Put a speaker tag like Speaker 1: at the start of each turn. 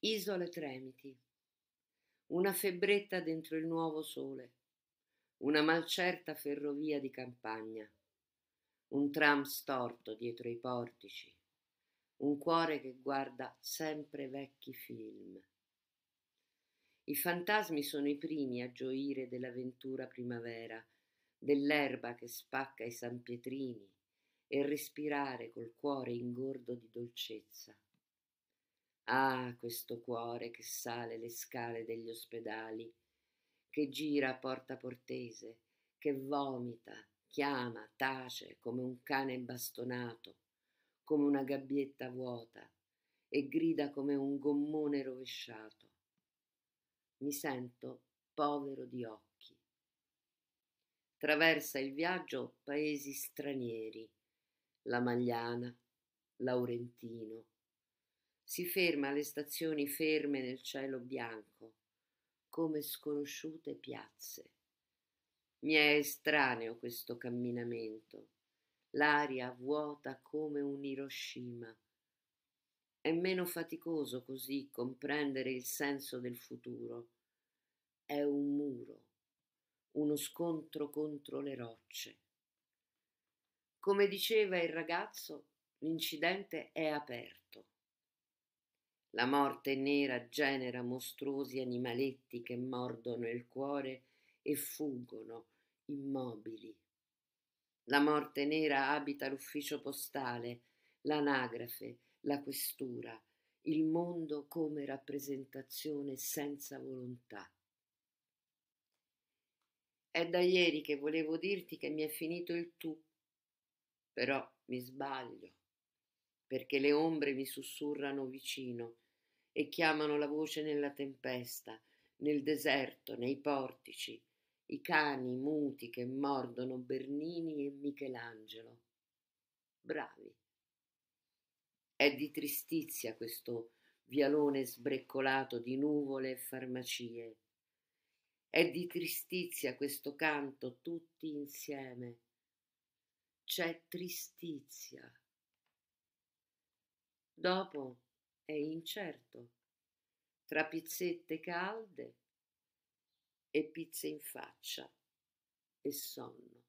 Speaker 1: Isole tremiti. Una febbretta dentro il nuovo sole. Una malcerta ferrovia di campagna. Un tram storto dietro i portici. Un cuore che guarda sempre vecchi film. I fantasmi sono i primi a gioire dell'avventura primavera, dell'erba che spacca i sanpietrini e respirare col cuore ingordo di dolcezza Ah, questo cuore che sale le scale degli ospedali, che gira a porta portese, che vomita, chiama, tace come un cane bastonato, come una gabbietta vuota e grida come un gommone rovesciato. Mi sento povero di occhi. Traversa il viaggio paesi stranieri, la Magliana, Laurentino, si ferma alle stazioni ferme nel cielo bianco, come sconosciute piazze. Mi è estraneo questo camminamento, l'aria vuota come un Hiroshima. È meno faticoso così comprendere il senso del futuro. È un muro, uno scontro contro le rocce. Come diceva il ragazzo, l'incidente è aperto. La morte nera genera mostruosi animaletti che mordono il cuore e fuggono immobili. La morte nera abita l'ufficio postale, l'anagrafe, la questura, il mondo come rappresentazione senza volontà. È da ieri che volevo dirti che mi è finito il tu, però mi sbaglio, perché le ombre mi sussurrano vicino e chiamano la voce nella tempesta, nel deserto, nei portici, i cani muti che mordono Bernini e Michelangelo. Bravi. È di tristizia questo vialone sbreccolato di nuvole e farmacie. È di tristizia questo canto tutti insieme. C'è tristizia. Dopo è incerto, tra pizzette calde e pizze in faccia e sonno.